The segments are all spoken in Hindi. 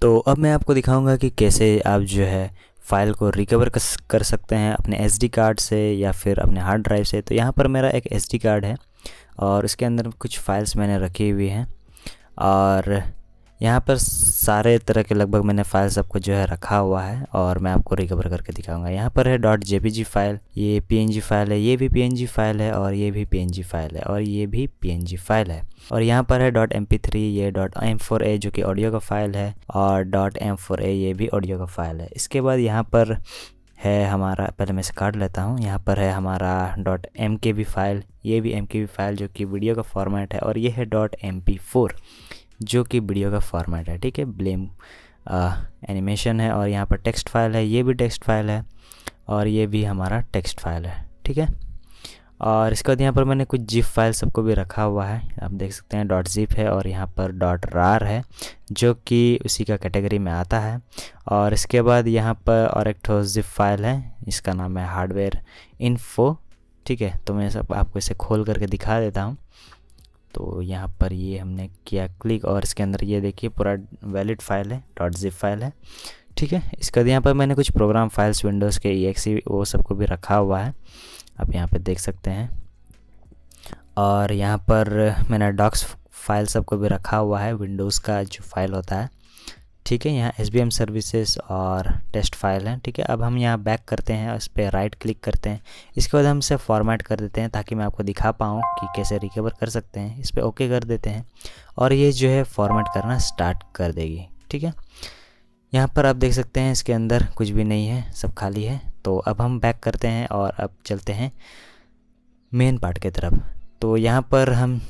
तो अब मैं आपको दिखाऊंगा कि कैसे आप जो है फ़ाइल को रिकवर कर सकते हैं अपने एस कार्ड से या फिर अपने हार्ड ड्राइव से तो यहाँ पर मेरा एक एस कार्ड है और इसके अंदर कुछ फ़ाइल्स मैंने रखी हुई हैं और यहाँ पर सारे तरह के लगभग मैंने फाइल सबको जो है रखा हुआ है और मैं आपको रिकवर करके दिखाऊंगा यहाँ पर है डॉट जे फाइल ये पी फाइल है ये भी पी फाइल है और ये भी पी फाइल है और ये भी पी फाइल है और यहाँ पर है डॉट एम ये डॉट एम जो कि ऑडियो का फाइल है और डॉट एम ये भी ऑडियो का फाइल है इसके बाद यहाँ पर है हमारा पहले मैं इसे काट लेता हूँ यहाँ पर है हमारा डॉट एम के फाइल ये भी एम के फाइल जो कि वीडियो का फॉर्मेट है और ये है डॉट एम पी फोर जो कि वीडियो का फॉर्मेट है ठीक है ब्लेम एनिमेशन है और यहाँ पर टेक्स्ट फाइल है ये भी टेक्स्ट फाइल है और ये भी हमारा टेक्स्ट फाइल है ठीक है और इसके बाद यहाँ पर मैंने कुछ जिप फाइल सबको भी रखा हुआ है आप देख सकते हैं डॉट जिप है और यहाँ पर डॉट रार है जो कि उसी का कैटेगरी में आता है और इसके बाद यहाँ पर और एक ठोस जिप फाइल है इसका नाम है हार्डवेयर इन्फो ठीक है तो मैं सब आपको इसे खोल करके दिखा देता हूँ तो यहाँ पर ये हमने किया क्लिक और इसके अंदर ये देखिए पूरा वैलिड फाइल है डॉट जिप फाइल है ठीक है इसके बाद यहाँ पर मैंने कुछ प्रोग्राम फाइल्स विंडोज़ के ई वो सबको भी रखा हुआ है आप यहाँ पर देख सकते हैं और यहाँ पर मैंने डॉक्स फाइल सबको भी रखा हुआ है विंडोज़ का जो फाइल होता है ठीक है यहाँ एस बी एम सर्विसेज और टेस्ट फाइल है ठीक है अब हम यहाँ बैक करते हैं इस पर राइट क्लिक करते हैं इसके बाद हम इसे फॉर्मेट कर देते हैं ताकि मैं आपको दिखा पाऊँ कि कैसे रिकवर कर सकते हैं इस पर ओके कर देते हैं और ये जो है फॉर्मेट करना स्टार्ट कर देगी ठीक है यहाँ पर आप देख सकते हैं इसके अंदर कुछ भी नहीं है सब खाली है तो अब हम बैक करते हैं और अब चलते हैं मेन पार्ट की तरफ तो यहाँ पर हम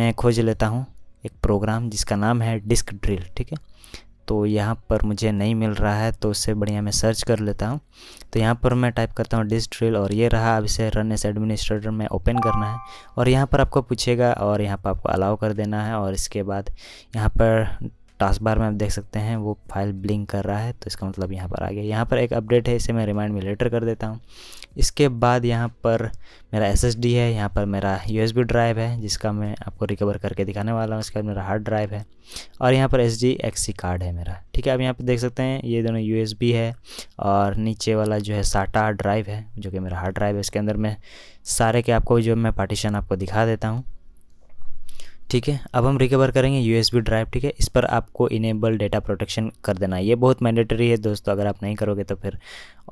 मैं खोज लेता हूँ एक प्रोग्राम जिसका नाम है डिस्क ड्रिल ठीक है तो यहाँ पर मुझे नहीं मिल रहा है तो उससे बढ़िया मैं सर्च कर लेता हूँ तो यहाँ पर मैं टाइप करता हूँ डिस्क ड्रिल और ये रहा अब इसे रन एस एडमिनिस्ट्रेटर में ओपन करना है और यहाँ पर आपको पूछेगा और यहाँ पर आपको अलाउ कर देना है और इसके बाद यहाँ पर टास्क बार में आप देख सकते हैं वो फाइल ब्लिंक कर रहा है तो इसका मतलब यहाँ पर आ गया यहाँ पर एक अपडेट है इसे मैं रिमाइंड में लेटर कर देता हूँ इसके बाद यहाँ पर मेरा एस है यहाँ पर मेरा यू ड्राइव है जिसका मैं आपको रिकवर करके दिखाने वाला हूँ इसके बाद मेरा हार्ड ड्राइव है और यहाँ पर एस डी कार्ड है मेरा ठीक है आप यहाँ पर देख सकते हैं ये दोनों यू है और नीचे वाला जो है साटा ड्राइव है जो कि मेरा हार्ड ड्राइव है इसके अंदर मैं सारे के आपको जो मैं पार्टीशन आपको दिखा देता हूँ ठीक है अब हम रिकवर करेंगे यूएसबी ड्राइव ठीक है इस पर आपको इनेबल डेटा प्रोटेक्शन कर देना ये बहुत मैंडेटरी है दोस्तों अगर आप नहीं करोगे तो फिर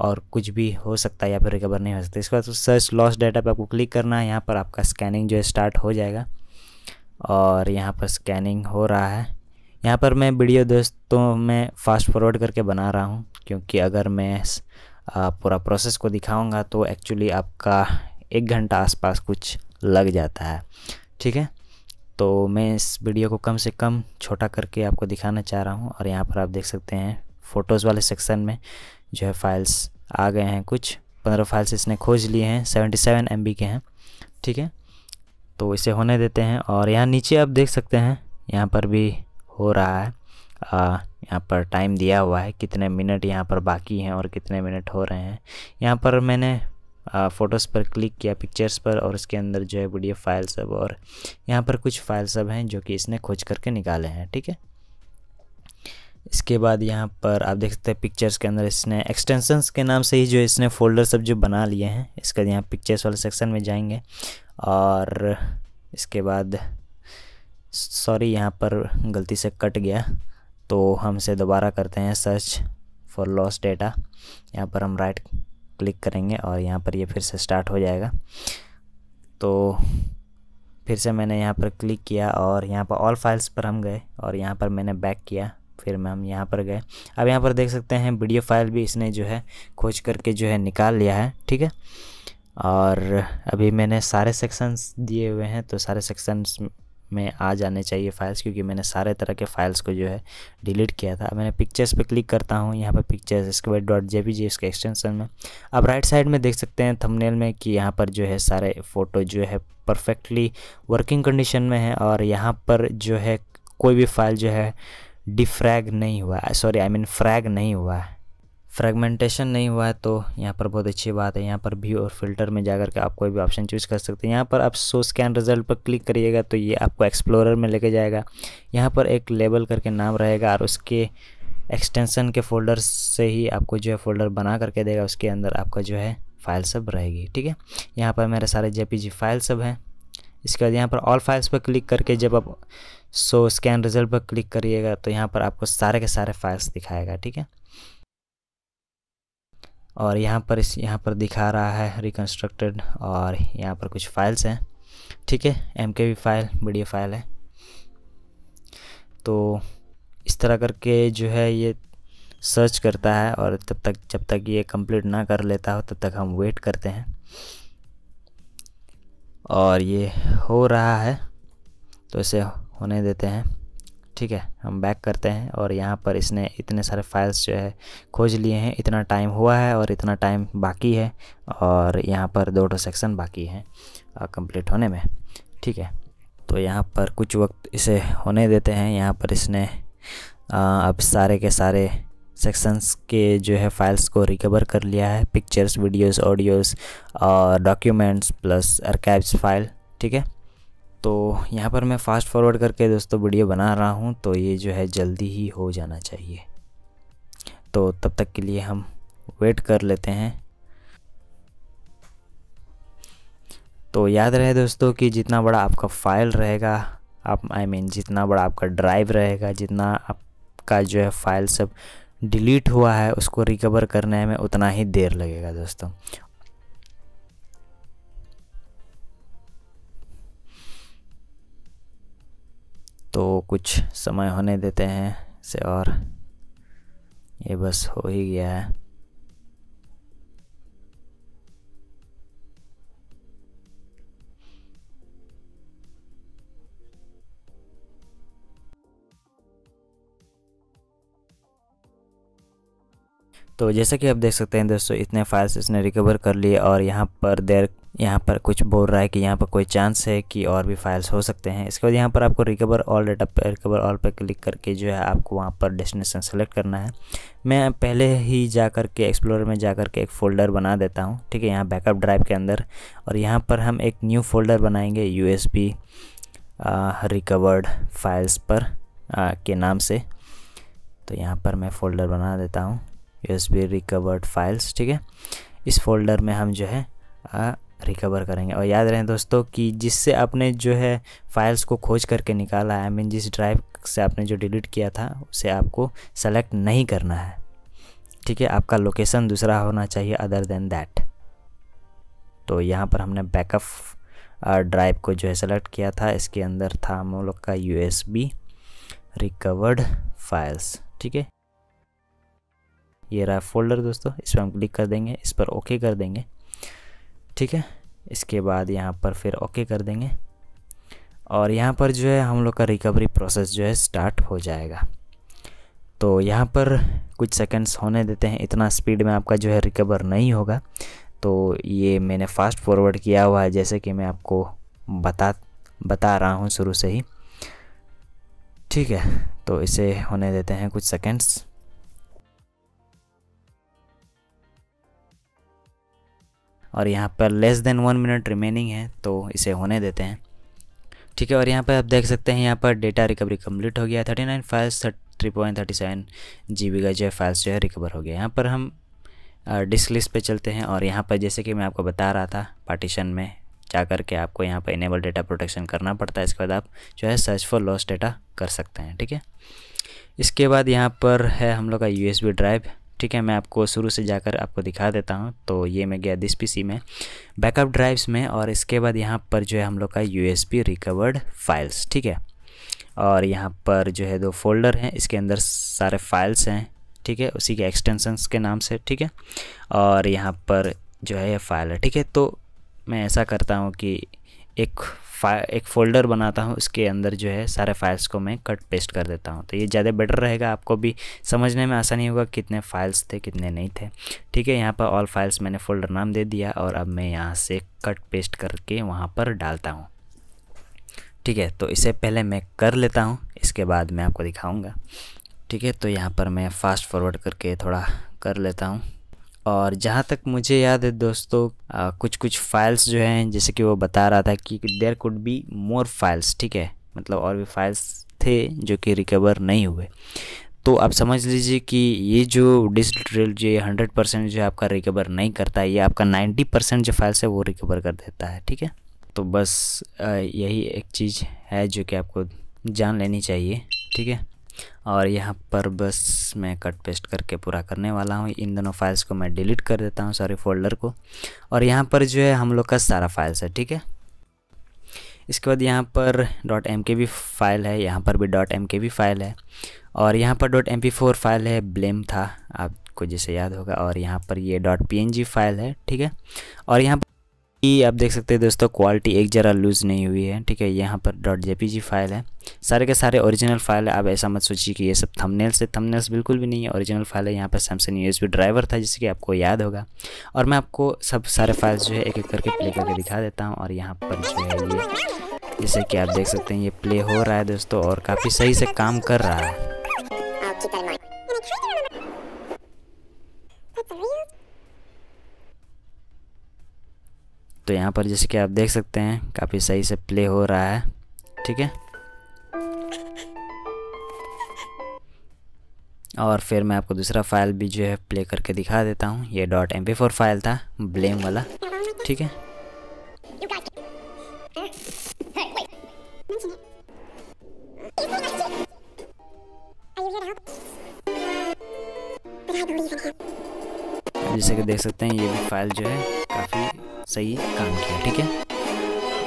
और कुछ भी हो सकता है या फिर रिकवर नहीं हो सकता इसके बाद तो सर्च लॉस डाटा पर आपको क्लिक करना है यहाँ पर आपका स्कैनिंग जो है स्टार्ट हो जाएगा और यहाँ पर स्कैनिंग हो रहा है यहाँ पर मैं वीडियो दोस्तों में फास्ट फॉरवर्ड करके बना रहा हूँ क्योंकि अगर मैं पूरा प्रोसेस को दिखाऊँगा तो एक्चुअली आपका एक घंटा आसपास कुछ लग जाता है ठीक है तो मैं इस वीडियो को कम से कम छोटा करके आपको दिखाना चाह रहा हूँ और यहाँ पर आप देख सकते हैं फ़ोटोज़ वाले सेक्शन में जो है फाइल्स आ गए हैं कुछ पंद्रह फाइल्स इसने खोज लिए हैं सेवेंटी सेवन एम के हैं ठीक है तो इसे होने देते हैं और यहाँ नीचे आप देख सकते हैं यहाँ पर भी हो रहा है आ, यहाँ पर टाइम दिया हुआ है कितने मिनट यहाँ पर बाकी हैं और कितने मिनट हो रहे हैं यहाँ पर मैंने फ़ोटोज़ पर क्लिक किया पिक्चर्स पर और उसके अंदर जो है वीडियो फाइल सब और यहाँ पर कुछ फाइल सब हैं जो कि इसने खोज करके निकाले हैं ठीक है इसके बाद यहाँ पर आप देख सकते हैं पिक्चर्स के अंदर इसने एक्सटेंशंस के नाम से ही जो इसने फोल्डर सब जो बना लिए हैं इसके यहाँ पिक्चर्स वाले सेक्शन में जाएंगे और इसके बाद सॉरी यहाँ पर गलती से कट गया तो हम इसे दोबारा करते हैं सर्च फॉर लॉस डेटा यहाँ पर हम राइट क्लिक करेंगे और यहाँ पर ये यह फिर से स्टार्ट हो जाएगा तो फिर से मैंने यहाँ पर क्लिक किया और यहाँ पर ऑल फाइल्स पर हम गए और यहाँ पर मैंने बैक किया फिर मैं हम यहाँ पर गए अब यहाँ पर देख सकते हैं वीडियो फाइल भी इसने जो है खोज करके जो है निकाल लिया है ठीक है और अभी मैंने सारे सेक्शंस दिए हुए हैं तो सारे सेक्शंस में आ जाने चाहिए फाइल्स क्योंकि मैंने सारे तरह के फाइल्स को जो है डिलीट किया था अब मैंने पिक्चर्स पे क्लिक करता हूँ यहाँ पर पिक्चर्स इसके बाद डॉट जे इसके एक्सटेंशन में अब राइट साइड में देख सकते हैं थंबनेल में कि यहाँ पर जो है सारे फ़ोटो जो है परफेक्टली वर्किंग कंडीशन में है और यहाँ पर जो है कोई भी फाइल जो है डिफ्रैग नहीं हुआ सॉरी आई मीन फ्रैग नहीं हुआ है फ्रेगमेंटेशन नहीं हुआ है तो यहाँ पर बहुत अच्छी बात है यहाँ पर व्यू और फिल्टर में जाकर के आप कोई भी ऑप्शन चूज़ कर सकते हैं यहाँ पर आप सो स्कैन रिजल्ट पर क्लिक करिएगा तो ये आपको एक्सप्लोरर में लेके जाएगा यहाँ पर एक लेबल करके नाम रहेगा और उसके एक्सटेंशन के फोल्डर से ही आपको जो है फोल्डर बना करके देगा उसके अंदर आपका जो है फाइल सब रहेगी ठीक है यहाँ पर मेरे सारे जे फाइल सब हैं इसके बाद यहाँ पर ऑल फाइल्स पर क्लिक करके जब आप सो स्कैन रिजल्ट पर क्लिक करिएगा तो यहाँ पर आपको सारे के सारे फाइल्स दिखाएगा ठीक है और यहाँ पर इस यहाँ पर दिखा रहा है रिकन्स्ट्रक्टेड और यहाँ पर कुछ फाइल्स हैं ठीक है एम के फाइल बी फाइल है तो इस तरह करके जो है ये सर्च करता है और तब तक जब तक ये कंप्लीट ना कर लेता हो तब तक हम वेट करते हैं और ये हो रहा है तो इसे होने देते हैं ठीक है हम बैक करते हैं और यहाँ पर इसने इतने सारे फाइल्स जो है खोज लिए हैं इतना टाइम हुआ है और इतना टाइम बाकी है और यहाँ पर दो टो सेक्शन बाकी हैं कंप्लीट होने में ठीक है तो यहाँ पर कुछ वक्त इसे होने देते हैं यहाँ पर इसने आ, अब सारे के सारे सेक्शंस के जो है फाइल्स को रिकवर कर लिया है पिक्चर्स वीडियोस ऑडियोस और डॉक्यूमेंट्स प्लस आर्काइव्स फाइल ठीक है तो यहाँ पर मैं फ़ास्ट फॉरवर्ड करके दोस्तों वीडियो बना रहा हूँ तो ये जो है जल्दी ही हो जाना चाहिए तो तब तक के लिए हम वेट कर लेते हैं तो याद रहे दोस्तों कि जितना बड़ा आपका फाइल रहेगा आप आई I मीन mean, जितना बड़ा आपका ड्राइव रहेगा जितना आपका जो है फाइल सब डिलीट हुआ है उसको रिकवर करने में उतना ही देर लगेगा दोस्तों तो कुछ समय होने देते हैं से और ये बस हो ही गया है तो जैसा कि आप देख सकते हैं दोस्तों इतने फाइल्स इसने रिकवर कर लिए और यहाँ पर देर यहाँ पर कुछ बोल रहा है कि यहाँ पर कोई चांस है कि और भी फाइल्स हो सकते हैं इसके बाद यहाँ पर आपको रिकवर ऑल डेटा पर रिकवर ऑल पर क्लिक करके जो है आपको वहाँ पर डेस्टिनेशन सेलेक्ट करना है मैं पहले ही जा कर के एक्सप्लोर में जा कर के एक फ़ोल्डर बना देता हूँ ठीक है यहाँ बैकअप ड्राइव के अंदर और यहाँ पर हम एक न्यू फोल्डर बनाएंगे यू एस रिकवर्ड फाइल्स पर आ, के नाम से तो यहाँ पर मैं फ़ोल्डर बना देता हूँ एस बी रिकवर्ड फाइल्स ठीक है इस फोल्डर में हम जो है आ, रिकवर करेंगे और याद रहें दोस्तों कि जिससे आपने जो है फाइल्स को खोज करके निकाला आई मीन जिस ड्राइव से आपने जो डिलीट किया था उसे आपको सेलेक्ट नहीं करना है ठीक है आपका लोकेशन दूसरा होना चाहिए अदर देन दैट तो यहाँ पर हमने बैकअप ड्राइव को जो है सेलेक्ट किया था इसके अंदर था हम लोग का यू रिकवर्ड फाइल्स ठीक है ये रहा फोल्डर दोस्तों इस पर हम क्लिक कर देंगे इस पर ओके कर देंगे ठीक है इसके बाद यहाँ पर फिर ओके कर देंगे और यहाँ पर जो है हम लोग का रिकवरी प्रोसेस जो है स्टार्ट हो जाएगा तो यहाँ पर कुछ सेकंड्स होने देते हैं इतना स्पीड में आपका जो है रिकवर नहीं होगा तो ये मैंने फास्ट फॉरवर्ड किया हुआ है जैसे कि मैं आपको बता बता रहा हूँ शुरू से ही ठीक है तो इसे होने देते हैं कुछ सेकंड्स और यहाँ पर less than one minute remaining है तो इसे होने देते हैं ठीक है और यहाँ पर आप देख सकते हैं यहाँ पर डेटा रिकवरी कम्प्लीट हो गया thirty nine files three point thirty seven G B का जो है फाइल्स जो है रिकवर हो गया यहाँ पर हम डिस्क लिस्ट पे चलते हैं और यहाँ पर जैसे कि मैं आपको बता रहा था पार्टीशन में जा कर के आपको यहाँ पर इनेबल डेटा प्रोटेक्शन करना पड़ता है इसके बाद आप जो है सर्च फॉर लॉस डेटा कर सकते हैं ठीक है इसके बाद यहाँ पर है हम लोग का यू ड्राइव ठीक है मैं आपको शुरू से जाकर आपको दिखा देता हूँ तो ये मैं गया दिस पी में बैकअप ड्राइव्स में और इसके बाद यहाँ पर जो है हम लोग का यू रिकवर्ड फाइल्स ठीक है और यहाँ पर जो है दो फोल्डर हैं इसके अंदर सारे फाइल्स हैं ठीक है उसी के एक्सटेंशंस के नाम से ठीक है और यहाँ पर जो है ये फाइल है ठीक है तो मैं ऐसा करता हूँ कि एक एक फोल्डर बनाता हूँ उसके अंदर जो है सारे फाइल्स को मैं कट पेस्ट कर देता हूँ तो ये ज़्यादा बेटर रहेगा आपको भी समझने में आसानी होगा कितने फाइल्स थे कितने नहीं थे ठीक है यहाँ पर ऑल फाइल्स मैंने फोल्डर नाम दे दिया और अब मैं यहाँ से कट पेस्ट करके वहाँ पर डालता हूँ ठीक है तो इसे पहले मैं कर लेता हूँ इसके बाद मैं आपको दिखाऊँगा ठीक है तो यहाँ पर मैं फास्ट फॉरवर्ड करके थोड़ा कर लेता हूँ और जहाँ तक मुझे याद है दोस्तों आ, कुछ कुछ फाइल्स जो हैं जैसे कि वो बता रहा था कि there could be more files ठीक है मतलब और भी फाइल्स थे जो कि रिकवर नहीं हुए तो आप समझ लीजिए कि ये जो डिस्क ड्रिल जो ये हंड्रेड परसेंट जो आपका रिकवर नहीं करता है ये आपका नाइन्टी परसेंट जो फाइल्स है वो रिकवर कर देता है ठीक है तो बस यही एक चीज़ है जो कि आपको जान लेनी चाहिए ठीक है और यहाँ पर बस मैं कट पेस्ट करके पूरा करने वाला हूँ इन दोनों फाइल्स को मैं डिलीट कर देता हूँ सारे फोल्डर को और यहाँ पर जो है हम लोग का सारा फाइल्स है ठीक है इसके बाद यहाँ पर डॉट एम के भी फाइल है यहाँ पर भी डॉट एम के भी फाइल है और यहाँ पर dot M P four file है ब्लेम था आपको जैसे याद होगा और यहाँ पर ये dot P N G file है ठीक है और यहाँ पर ये आप देख सकते हैं दोस्तों क्वालिटी एक ज़रा लूज़ नहीं हुई है ठीक है यहाँ पर डॉट जे फाइल है सारे के सारे ओरिजिनल फाइल है आप ऐसा मत सोचिए कि ये सब थंबनेल्स है थंबनेल्स बिल्कुल भी नहीं है ओरिजिनल फाइल है यहाँ पर सैमसंग यूएसबी ड्राइवर था जिससे कि आपको याद होगा और मैं आपको सब सारे फाइल्स जो है एक एक करके प्ले करके दिखा देता हूँ और यहाँ पर जो है ये जैसे कि आप देख सकते हैं ये प्ले हो रहा है दोस्तों और काफ़ी सही से काम कर रहा है तो यहाँ पर जैसे कि आप देख सकते हैं काफ़ी सही से प्ले हो रहा है ठीक है और फिर मैं आपको दूसरा फाइल भी जो है प्ले करके दिखा देता हूँ ये डॉट एम फाइल था ब्लेम वाला ठीक है जैसे कि देख सकते हैं ये भी फाइल जो है काफ़ी सही काम किया ठीक है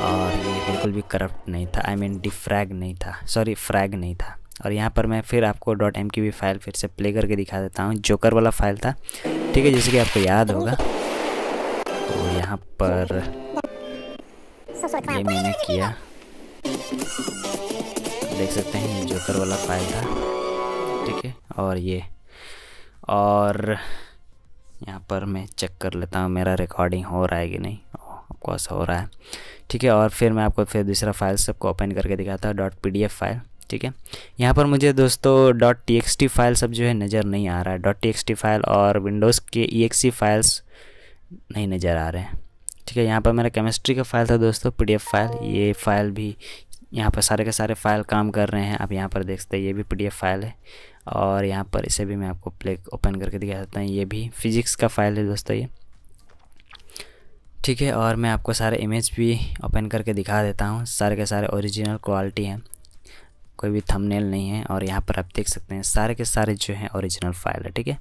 और ये बिल्कुल भी करप्ट नहीं था आई मीन डिफ्रैग नहीं था सॉरी फ्रैग नहीं था और यहाँ पर मैं फिर आपको डॉट एम की भी फाइल फिर से प्ले करके दिखा देता हूँ जोकर वाला फाइल था ठीक है जैसे कि आपको याद होगा तो यहाँ पर ये मैंने किया देख सकते हैं जोकर वाला फाइल था ठीक है और ये और यहाँ पर मैं चेक कर लेता हूँ मेरा रिकॉर्डिंग हो रहा है कि नहीं ऑफकोर्स हो रहा है ठीक है और फिर मैं आपको फिर दूसरा फाइल सबको ओपन करके दिखाता हूँ डॉट पी फाइल ठीक है यहाँ पर मुझे दोस्तों डॉट टी फाइल सब जो है नज़र नहीं आ रहा है डॉट टी फाइल और विंडोज़ के ई फाइल्स नहीं नज़र आ रहे हैं ठीक है यहाँ पर मेरा केमिस्ट्री का फाइल था दोस्तों पी फाइल ये फाइल भी यहाँ पर सारे के सारे फ़ाइल काम कर रहे हैं आप यहाँ पर देख सकते हैं ये भी पी फाइल है और यहाँ पर इसे भी मैं आपको प्ले ओपन करके दिखा देता हूँ ये भी फिजिक्स का फाइल है दोस्तों ये ठीक है और मैं आपको सारे इमेज भी ओपन करके दिखा देता हूँ सारे के सारे ओरिजिनल क्वालिटी हैं कोई भी थंबनेल नहीं है और यहाँ पर आप देख सकते हैं सारे के सारे जो हैं ओरिजिनल फाइल है ठीक है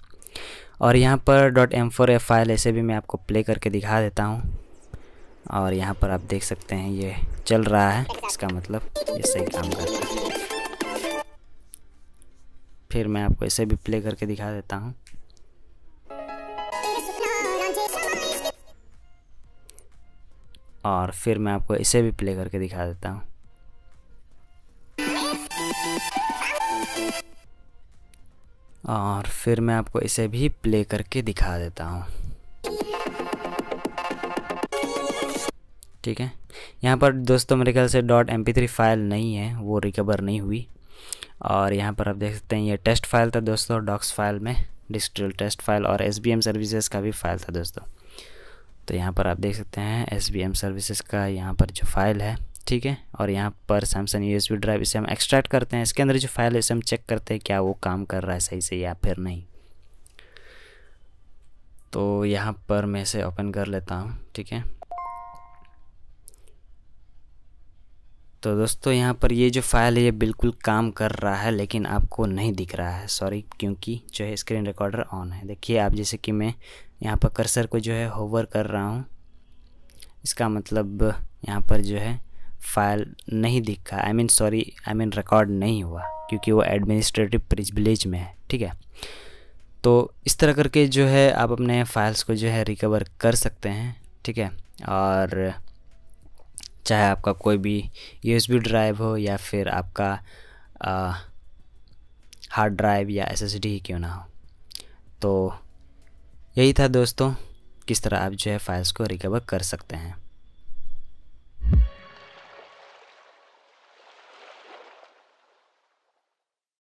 और यहाँ पर dot M four F file ऐसे भी मैं आपको प्ले करके दिखा देता हूँ और यहाँ पर आप देख सकते हैं ये चल रहा है इसका मतलब ये सही काम करता है फिर मैं आपको इसे भी प्ले करके दिखा देता हूँ और फिर मैं आपको इसे भी प्ले करके दिखा देता हूँ और फिर मैं आपको इसे भी प्ले करके दिखा देता हूँ ठीक है यहाँ पर दोस्तों मेरे ख्याल से डॉट एम फाइल नहीं है वो रिकवर नहीं हुई और यहाँ पर आप देख सकते हैं ये टेस्ट फाइल था दोस्तों डॉक्स फाइल में डिजिटल टेस्ट फाइल और एस बी एम सर्विसेज का भी फाइल था दोस्तों तो यहाँ पर आप देख सकते हैं एस बी एम सर्विसेज का यहाँ पर जो फाइल है ठीक है और यहाँ पर सैमसंग यू ड्राइव इसे हम एक्सट्रैक्ट करते हैं इसके अंदर जो फाइल है इसे हम चेक करते हैं क्या वो काम कर रहा है सही से या फिर नहीं तो यहाँ पर मैं इसे ओपन कर लेता हूँ ठीक है तो दोस्तों यहाँ पर ये जो फाइल है ये बिल्कुल काम कर रहा है लेकिन आपको नहीं दिख रहा है सॉरी क्योंकि जो है स्क्रीन रिकॉर्डर ऑन है देखिए आप जैसे कि मैं यहाँ पर कर्सर को जो है होवर कर रहा हूँ इसका मतलब यहाँ पर जो है फाइल नहीं दिखा I mean sorry I mean record नहीं हुआ क्योंकि वो एडमिनिस्ट्रेटिव प्रिजविलेज में है ठीक है तो इस तरह करके जो है आप अपने फाइल्स को जो है रिकवर कर सकते हैं ठीक है और चाहे आपका कोई भी यूएसबी ड्राइव हो या फिर आपका हार्ड ड्राइव या एसएसडी ही क्यों ना हो तो यही था दोस्तों किस तरह आप जो है फाइल्स को रिकवर कर सकते हैं